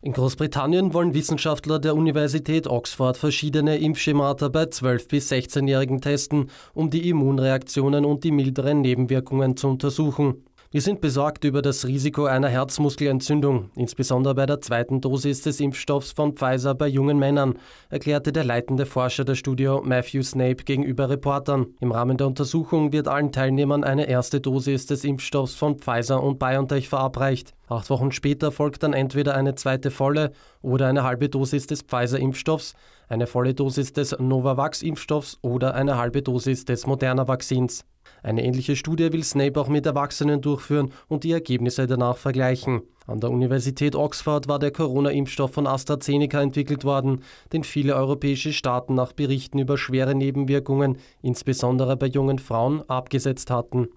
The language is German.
In Großbritannien wollen Wissenschaftler der Universität Oxford verschiedene Impfschemata bei 12- bis 16-Jährigen testen, um die Immunreaktionen und die milderen Nebenwirkungen zu untersuchen. Wir sind besorgt über das Risiko einer Herzmuskelentzündung. Insbesondere bei der zweiten Dosis des Impfstoffs von Pfizer bei jungen Männern, erklärte der leitende Forscher der Studio Matthew Snape gegenüber Reportern. Im Rahmen der Untersuchung wird allen Teilnehmern eine erste Dosis des Impfstoffs von Pfizer und BioNTech verabreicht. Acht Wochen später folgt dann entweder eine zweite volle oder eine halbe Dosis des Pfizer-Impfstoffs, eine volle Dosis des Novavax-Impfstoffs oder eine halbe Dosis des Moderna-Vakzins. Eine ähnliche Studie will Snape auch mit Erwachsenen durchführen und die Ergebnisse danach vergleichen. An der Universität Oxford war der Corona-Impfstoff von AstraZeneca entwickelt worden, den viele europäische Staaten nach Berichten über schwere Nebenwirkungen, insbesondere bei jungen Frauen, abgesetzt hatten.